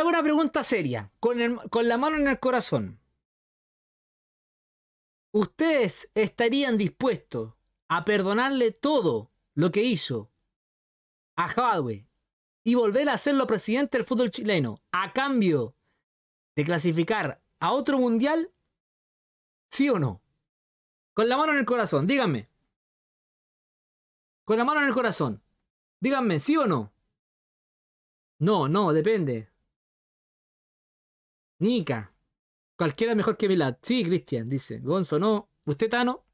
hago una pregunta seria, con, la mano en el corazón. ¿Ustedes estarían dispuestos a perdonarle todo lo que hizo a Jadwe y volver a hacerlo presidente del fútbol chileno a cambio de clasificar a otro mundial? ¿Sí o no? Con la mano en el corazón, díganme. Con la mano en el corazón. Díganme, ¿sí o no? No, no, depende. Nica. Cualquiera mejor que Milad. Sí, Cristian, dice. Gonzo, no. ¿Usted, Tano?